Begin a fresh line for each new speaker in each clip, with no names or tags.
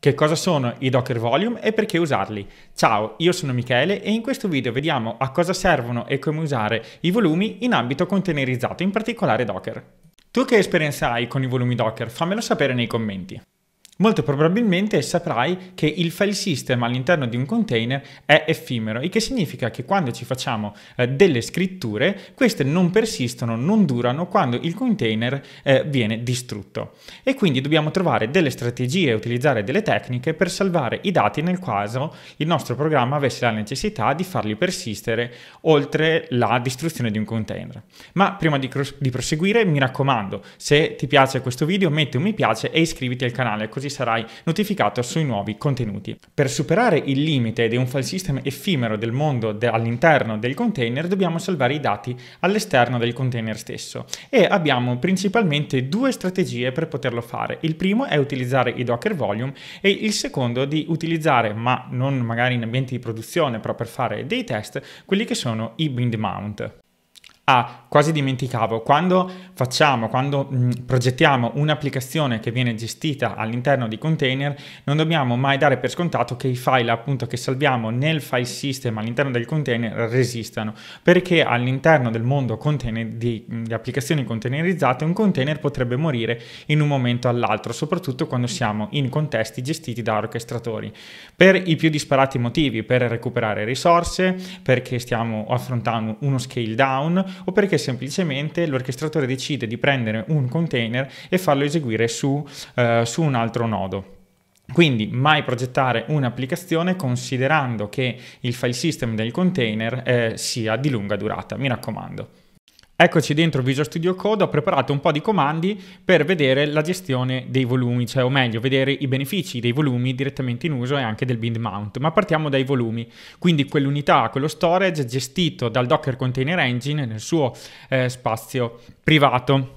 Che cosa sono i Docker Volume e perché usarli? Ciao, io sono Michele e in questo video vediamo a cosa servono e come usare i volumi in ambito containerizzato, in particolare Docker. Tu che esperienza hai con i volumi Docker? Fammelo sapere nei commenti. Molto probabilmente saprai che il file system all'interno di un container è effimero, il che significa che quando ci facciamo eh, delle scritture, queste non persistono, non durano quando il container eh, viene distrutto. E quindi dobbiamo trovare delle strategie e utilizzare delle tecniche per salvare i dati nel caso il nostro programma avesse la necessità di farli persistere oltre la distruzione di un container. Ma prima di, di proseguire, mi raccomando, se ti piace questo video, metti un mi piace e iscriviti al canale, così così sarai notificato sui nuovi contenuti. Per superare il limite di un file system effimero del mondo de all'interno del container dobbiamo salvare i dati all'esterno del container stesso e abbiamo principalmente due strategie per poterlo fare. Il primo è utilizzare i Docker Volume e il secondo di utilizzare, ma non magari in ambienti di produzione, però per fare dei test, quelli che sono i bind mount. Ah, quasi dimenticavo, quando facciamo, quando mh, mm, progettiamo un'applicazione che viene gestita all'interno di container, non dobbiamo mai dare per scontato che i file appunto che salviamo nel file system all'interno del container resistano, perché all'interno del mondo container di, mm, di applicazioni containerizzate un container potrebbe morire in un momento all'altro, soprattutto quando siamo in contesti gestiti da orchestratori, per i più disparati motivi, per recuperare risorse, perché stiamo affrontando uno scale down, o perché semplicemente l'orchestratore decide di prendere un container e farlo eseguire su, eh, su un altro nodo. Quindi mai progettare un'applicazione considerando che il file system del container eh, sia di lunga durata, mi raccomando. Eccoci dentro Visual Studio Code, ho preparato un po' di comandi per vedere la gestione dei volumi, cioè o meglio vedere i benefici dei volumi direttamente in uso e anche del bind mount, ma partiamo dai volumi, quindi quell'unità, quello storage gestito dal Docker Container Engine nel suo eh, spazio privato.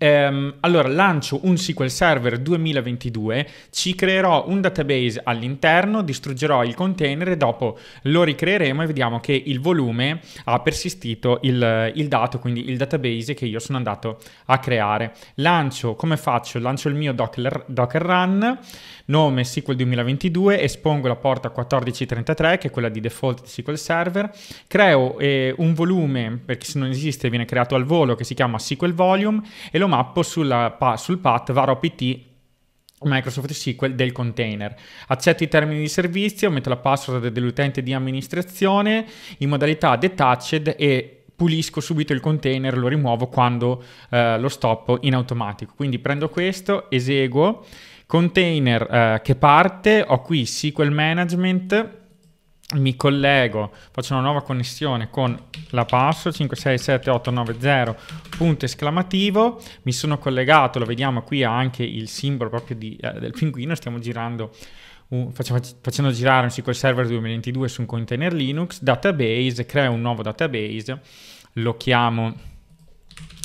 Um, allora, lancio un SQL Server 2022, ci creerò un database all'interno, distruggerò il container e dopo lo ricreeremo e vediamo che il volume ha persistito il, il dato, quindi il database che io sono andato a creare. Lancio, come faccio? Lancio il mio Docker, Docker Run, nome SQL 2022, espongo la porta 1433 che è quella di default di SQL Server, creo eh, un volume, perché se non esiste viene creato al volo, che si chiama SQL Volume e lo mappo sulla, sul path var opt Microsoft SQL del container. Accetto i termini di servizio, metto la password dell'utente di amministrazione in modalità detached e pulisco subito il container, lo rimuovo quando eh, lo stoppo in automatico. Quindi prendo questo, eseguo, container eh, che parte, ho qui SQL management, mi collego, faccio una nuova connessione con la password 567890, punto esclamativo, mi sono collegato, lo vediamo qui ha anche il simbolo proprio di, eh, del pinguino, stiamo girando un, faccio, facendo girare un SQL Server 2022 su un container Linux, database, creo un nuovo database, lo chiamo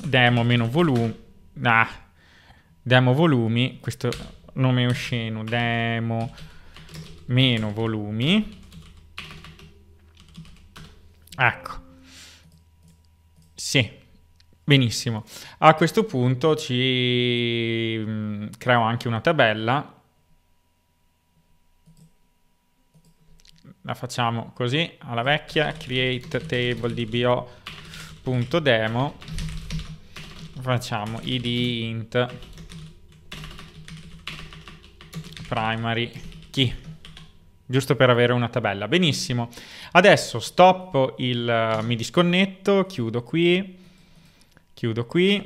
demo-volumi, ah, demo volumi, questo nome è osceno, demo-volumi, Ecco. Sì, benissimo. A questo punto ci mm, creo anche una tabella. La facciamo così, alla vecchia, create table dbo.demo, facciamo id int primary key, giusto per avere una tabella. Benissimo. Adesso stop il... Eh, mi disconnetto, chiudo qui, chiudo qui,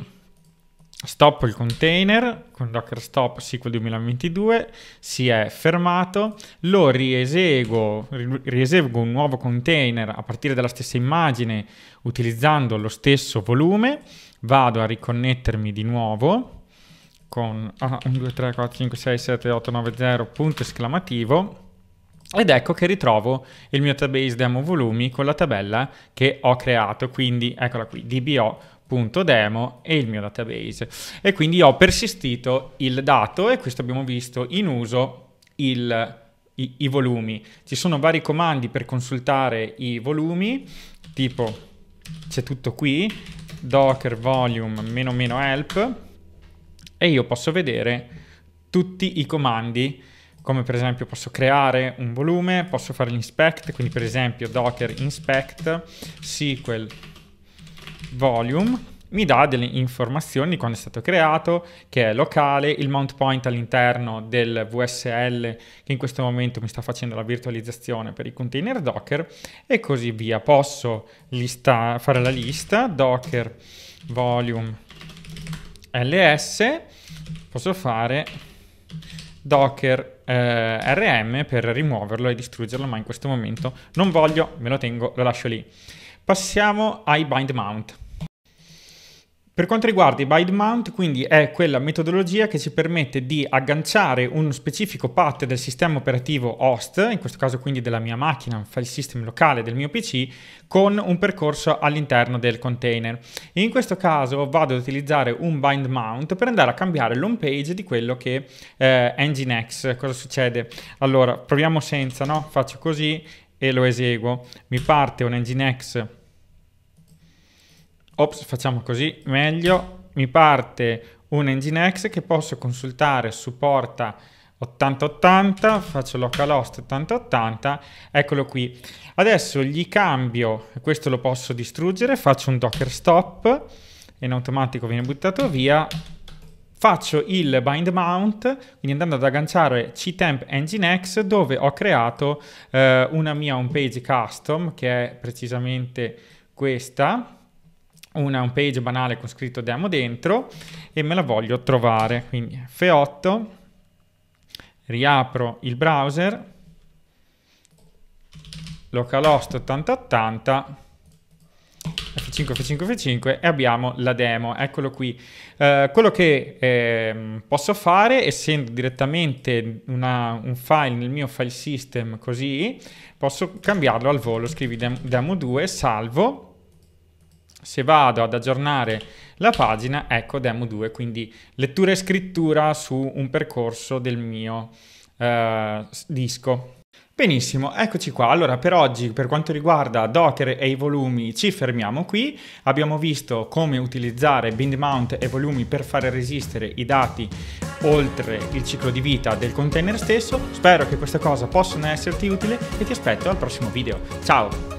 stop il container con docker stop SQL 2022, si è fermato, lo rieseguo, rieseguo un nuovo container a partire dalla stessa immagine utilizzando lo stesso volume, vado a riconnettermi di nuovo con ah, 1, 2, 3, 4, 5, 6, 7, 8, 9, 0, punto esclamativo ed ecco che ritrovo il mio database demo volumi con la tabella che ho creato, quindi eccola qui, dbo.demo e il mio database. E quindi ho persistito il dato e questo abbiamo visto in uso il, i, i volumi. Ci sono vari comandi per consultare i volumi, tipo c'è tutto qui, docker volume help e io posso vedere tutti i comandi come per esempio posso creare un volume, posso fare l'inspect, quindi per esempio docker inspect SQL volume mi dà delle informazioni di quando è stato creato, che è locale, il mount point all'interno del VSL che in questo momento mi sta facendo la virtualizzazione per i container Docker e così via. Posso lista, fare la lista docker volume ls, posso fare docker eh, RM per rimuoverlo e distruggerlo, ma in questo momento non voglio, me lo tengo, lo lascio lì. Passiamo ai bind mount. Per quanto riguarda i bind Mount, quindi è quella metodologia che ci permette di agganciare uno specifico path del sistema operativo host, in questo caso quindi della mia macchina, un file system locale del mio PC, con un percorso all'interno del container. In questo caso vado ad utilizzare un bind mount per andare a cambiare l'home page di quello che eh, è Nginx. Cosa succede? Allora, proviamo senza, no? Faccio così e lo eseguo. Mi parte un Nginx ops, facciamo così, meglio, mi parte un Nginx che posso consultare, su porta 8080, faccio localhost 8080, eccolo qui. Adesso gli cambio, questo lo posso distruggere, faccio un docker stop, in automatico viene buttato via, faccio il bind mount, quindi andando ad agganciare ctemp nginx dove ho creato eh, una mia home page custom che è precisamente questa, una page banale con scritto demo dentro e me la voglio trovare. Quindi F8, riapro il browser, localhost 8080 F5, F5, F5 e abbiamo la demo, eccolo qui. Eh, quello che eh, posso fare, essendo direttamente una, un file nel mio file system così, posso cambiarlo al volo, scrivi dem demo 2, salvo, se vado ad aggiornare la pagina, ecco Demo 2, quindi lettura e scrittura su un percorso del mio eh, disco. Benissimo, eccoci qua. Allora, per oggi, per quanto riguarda Docker e i volumi, ci fermiamo qui. Abbiamo visto come utilizzare bind mount e volumi per fare resistere i dati oltre il ciclo di vita del container stesso. Spero che questa cosa possa esserti utile e ti aspetto al prossimo video. Ciao!